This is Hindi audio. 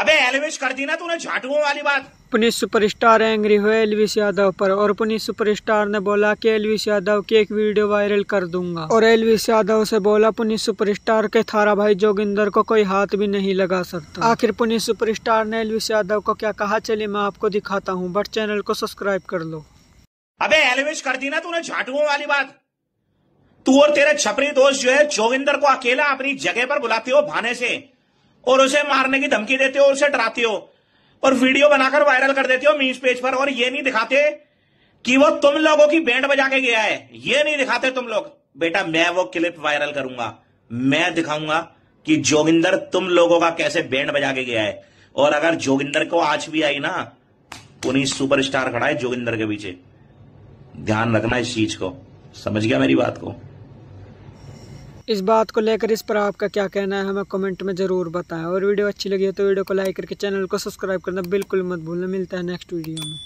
अबे एलविश कर दी ना तूने झाटुओं वाली बात पुनीत सुपरस्टार एंग्री हुए एलविश यादव पर और पुनीत सुपरस्टार ने बोला कि एलविस यादव की एक वीडियो वायरल कर दूंगा और एलविस यादव से बोला पुनीत सुपरस्टार के थारा भाई जोगिंदर को कोई हाथ भी नहीं लगा सकता आखिर पुनीत सुपरस्टार ने एलविस यादव को क्या कहा चलिए मैं आपको दिखाता हूँ बट चैनल को सब्सक्राइब कर लो अब एलविश कर दी ना तूने झाटुओं वाली बात तू और तेरे छपरी दोस्त जो है जोगिंदर को अकेला अपनी जगह पर बुलाते हो भाने से और उसे मारने की धमकी देते हो और उसे डराते हो और वीडियो बनाकर वायरल कर देते हो मीम्स पेज पर और ये नहीं दिखाते कि वो तुम लोगों की बैंड बजा के गया है ये नहीं दिखाते तुम लोग बेटा मैं वो क्लिप वायरल करूंगा मैं दिखाऊंगा कि जोगिंदर तुम लोगों का कैसे बैंड बजा के गया है और अगर जोगिंदर को आज भी आई ना पुनी सुपरस्टार खड़ा है जोगिंदर के पीछे ध्यान रखना इस चीज को समझ गया मेरी बात को इस बात को लेकर इस पर आपका क्या कहना है हमें कमेंट में ज़रूर बताएं और वीडियो अच्छी लगी हो तो वीडियो को लाइक करके चैनल को सब्सक्राइब करना बिल्कुल मत भूलना मिलता है नेक्स्ट वीडियो में